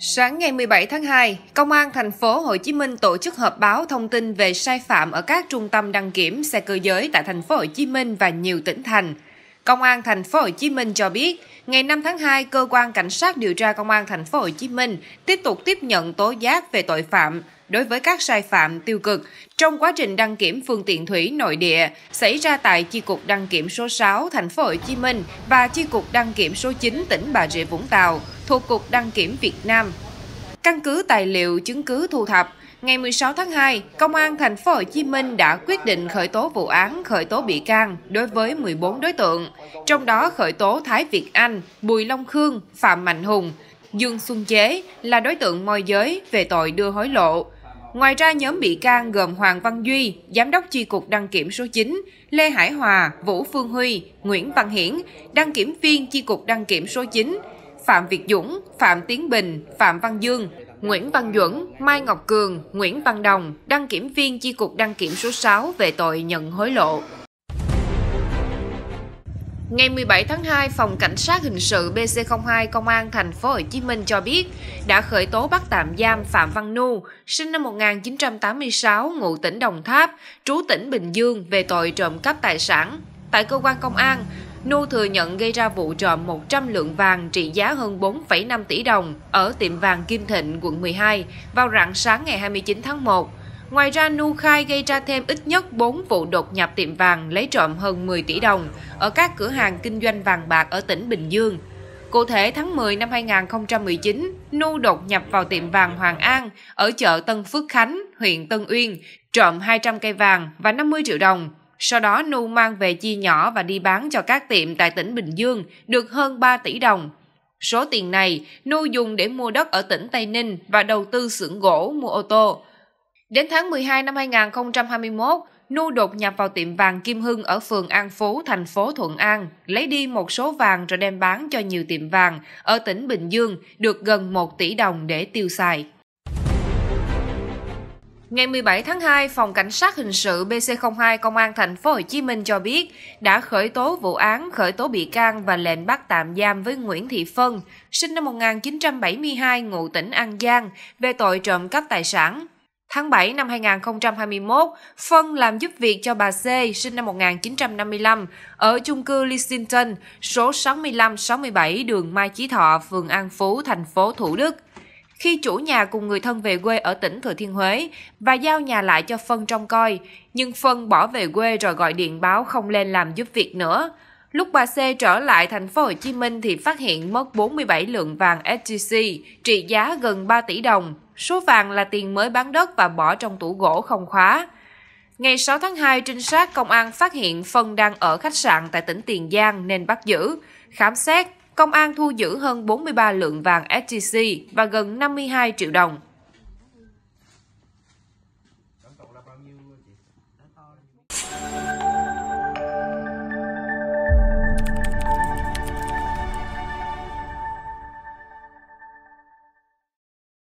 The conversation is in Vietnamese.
Sáng ngày 17 tháng 2, Công an thành phố Hồ Chí Minh tổ chức họp báo thông tin về sai phạm ở các trung tâm đăng kiểm xe cơ giới tại thành phố Hồ Chí Minh và nhiều tỉnh thành. Công an thành phố Hồ Chí Minh cho biết, ngày 5 tháng 2, cơ quan cảnh sát điều tra Công an thành phố Hồ Chí Minh tiếp tục tiếp nhận tố giác về tội phạm đối với các sai phạm tiêu cực trong quá trình đăng kiểm phương tiện thủy nội địa xảy ra tại chi cục đăng kiểm số 6 thành phố Hồ Chí Minh và chi cục đăng kiểm số 9 tỉnh Bà Rịa Vũng Tàu thuộc cục đăng kiểm Việt Nam. Căn cứ tài liệu chứng cứ thu thập, ngày 16 tháng 2, Công an thành phố Hồ Chí Minh đã quyết định khởi tố vụ án khởi tố bị can đối với 14 đối tượng, trong đó khởi tố Thái Việt Anh, Bùi Long Khương, Phạm Mạnh Hùng, Dương Xuân Chế là đối tượng môi giới về tội đưa hối lộ, Ngoài ra, nhóm bị can gồm Hoàng Văn Duy, Giám đốc Chi cục đăng kiểm số 9, Lê Hải Hòa, Vũ Phương Huy, Nguyễn Văn Hiển, đăng kiểm viên Chi cục đăng kiểm số 9, Phạm Việt Dũng, Phạm Tiến Bình, Phạm Văn Dương, Nguyễn Văn Duẩn, Mai Ngọc Cường, Nguyễn Văn Đồng, đăng kiểm viên Chi cục đăng kiểm số 6 về tội nhận hối lộ. Ngày 17 tháng 2, Phòng Cảnh sát Hình sự BC02 Công an thành phố Hồ Chí Minh cho biết đã khởi tố bắt tạm giam Phạm Văn Nu, sinh năm 1986, ngụ tỉnh Đồng Tháp, trú tỉnh Bình Dương về tội trộm cắp tài sản. Tại cơ quan công an, Nu thừa nhận gây ra vụ trộm 100 lượng vàng trị giá hơn 4,5 tỷ đồng ở tiệm vàng Kim Thịnh, quận 12 vào rạng sáng ngày 29 tháng 1. Ngoài ra, Nu khai gây ra thêm ít nhất 4 vụ đột nhập tiệm vàng lấy trộm hơn 10 tỷ đồng ở các cửa hàng kinh doanh vàng bạc ở tỉnh Bình Dương. Cụ thể, tháng 10 năm 2019, Nu đột nhập vào tiệm vàng Hoàng An ở chợ Tân Phước Khánh, huyện Tân Uyên, trộm 200 cây vàng và 50 triệu đồng. Sau đó, Nu mang về chia nhỏ và đi bán cho các tiệm tại tỉnh Bình Dương được hơn 3 tỷ đồng. Số tiền này, Nu dùng để mua đất ở tỉnh Tây Ninh và đầu tư xưởng gỗ, mua ô tô. Đến tháng 12 năm 2021, Nu đột nhập vào tiệm vàng Kim Hưng ở phường An Phú, thành phố Thuận An, lấy đi một số vàng rồi đem bán cho nhiều tiệm vàng ở tỉnh Bình Dương được gần 1 tỷ đồng để tiêu xài. Ngày 17 tháng 2, Phòng Cảnh sát Hình sự BC02 Công an thành phố Hồ Chí Minh cho biết đã khởi tố vụ án, khởi tố bị can và lệnh bắt tạm giam với Nguyễn Thị Phân, sinh năm 1972, ngụ tỉnh An Giang, về tội trộm cắp tài sản. Tháng 7 năm 2021, Phân làm giúp việc cho bà C, sinh năm 1955, ở chung cư Lexington, số 65-67 đường Mai Chí Thọ, phường An Phú, thành phố Thủ Đức khi chủ nhà cùng người thân về quê ở tỉnh Thừa Thiên Huế và giao nhà lại cho Phân trông coi, nhưng Phân bỏ về quê rồi gọi điện báo không lên làm giúp việc nữa. Lúc bà C trở lại thành phố Hồ Chí Minh thì phát hiện mất 47 lượng vàng SGC trị giá gần 3 tỷ đồng Số vàng là tiền mới bán đất và bỏ trong tủ gỗ không khóa. Ngày 6 tháng 2, trinh sát công an phát hiện Phân đang ở khách sạn tại tỉnh Tiền Giang nên bắt giữ. Khám xét, công an thu giữ hơn 43 lượng vàng sgc và gần 52 triệu đồng.